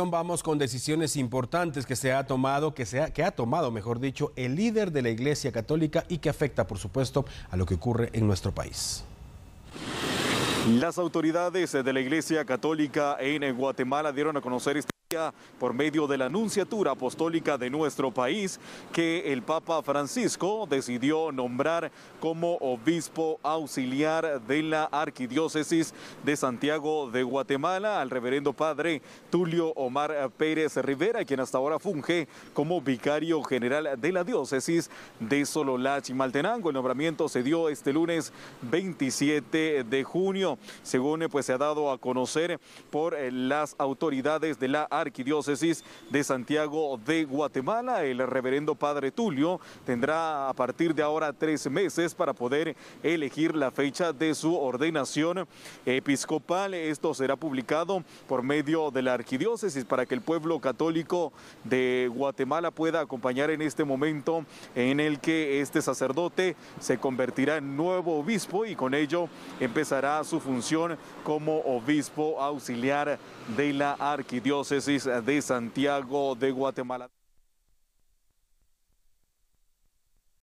Vamos con decisiones importantes que se ha tomado, que, se ha, que ha tomado, mejor dicho, el líder de la Iglesia Católica y que afecta, por supuesto, a lo que ocurre en nuestro país. Las autoridades de la Iglesia Católica en Guatemala dieron a conocer este por medio de la anunciatura Apostólica de nuestro país que el Papa Francisco decidió nombrar como obispo auxiliar de la Arquidiócesis de Santiago de Guatemala al reverendo padre Tulio Omar Pérez Rivera, quien hasta ahora funge como vicario general de la diócesis de Sololá, Maltenango. El nombramiento se dio este lunes 27 de junio, según pues se ha dado a conocer por las autoridades de la Arquidiócesis Arquidiócesis de Santiago de Guatemala. El reverendo Padre Tulio tendrá a partir de ahora tres meses para poder elegir la fecha de su ordenación episcopal. Esto será publicado por medio de la Arquidiócesis para que el pueblo católico de Guatemala pueda acompañar en este momento en el que este sacerdote se convertirá en nuevo obispo y con ello empezará su función como obispo auxiliar de la arquidiócesis eh, de Santiago de Guatemala.